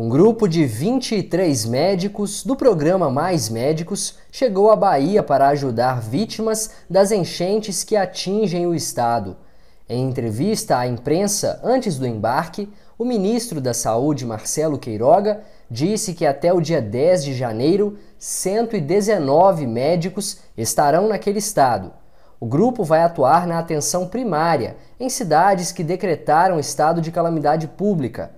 Um grupo de 23 médicos do programa Mais Médicos chegou à Bahia para ajudar vítimas das enchentes que atingem o estado. Em entrevista à imprensa antes do embarque, o ministro da Saúde, Marcelo Queiroga, disse que até o dia 10 de janeiro, 119 médicos estarão naquele estado. O grupo vai atuar na atenção primária, em cidades que decretaram estado de calamidade pública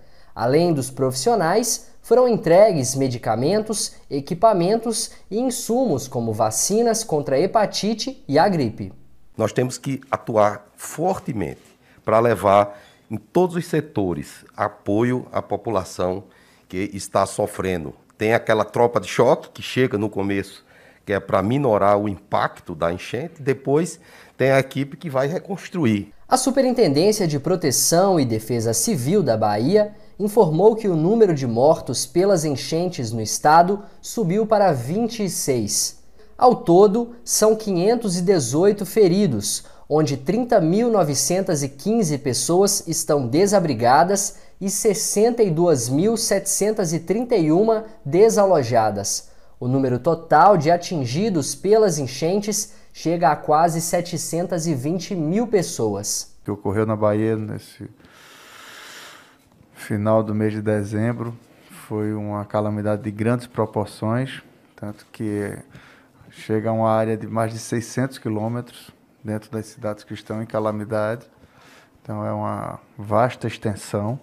Além dos profissionais, foram entregues medicamentos, equipamentos e insumos como vacinas contra a hepatite e a gripe. Nós temos que atuar fortemente para levar em todos os setores apoio à população que está sofrendo. Tem aquela tropa de choque que chega no começo, que é para minorar o impacto da enchente, depois tem a equipe que vai reconstruir. A Superintendência de Proteção e Defesa Civil da Bahia informou que o número de mortos pelas enchentes no estado subiu para 26. Ao todo, são 518 feridos, onde 30.915 pessoas estão desabrigadas e 62.731 desalojadas. O número total de atingidos pelas enchentes chega a quase 720 mil pessoas. O que ocorreu na Bahia nesse final do mês de dezembro foi uma calamidade de grandes proporções, tanto que chega a uma área de mais de 600 quilômetros dentro das cidades que estão em calamidade. Então é uma vasta extensão.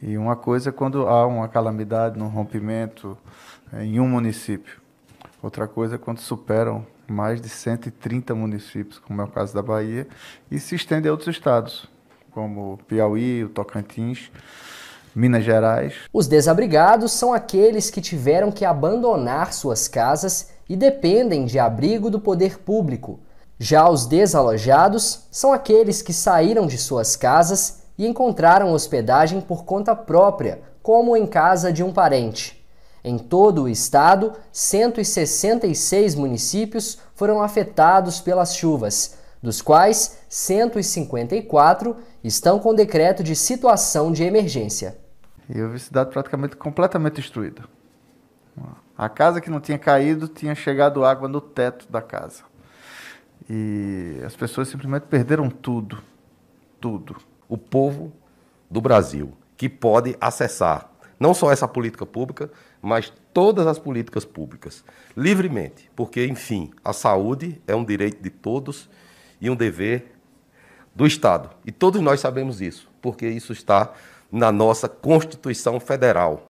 E uma coisa quando há uma calamidade, um rompimento em um município. Outra coisa é quando superam mais de 130 municípios, como é o caso da Bahia, e se estende a outros estados, como Piauí, o Tocantins. Minas Gerais. Os desabrigados são aqueles que tiveram que abandonar suas casas e dependem de abrigo do poder público. Já os desalojados são aqueles que saíram de suas casas e encontraram hospedagem por conta própria, como em casa de um parente. Em todo o estado, 166 municípios foram afetados pelas chuvas, dos quais 154 estão com decreto de situação de emergência. E eu vi a cidade praticamente completamente destruída. A casa que não tinha caído tinha chegado água no teto da casa. E as pessoas simplesmente perderam tudo. Tudo. O povo do Brasil que pode acessar não só essa política pública, mas todas as políticas públicas, livremente, porque, enfim, a saúde é um direito de todos e um dever do Estado. E todos nós sabemos isso, porque isso está na nossa Constituição Federal.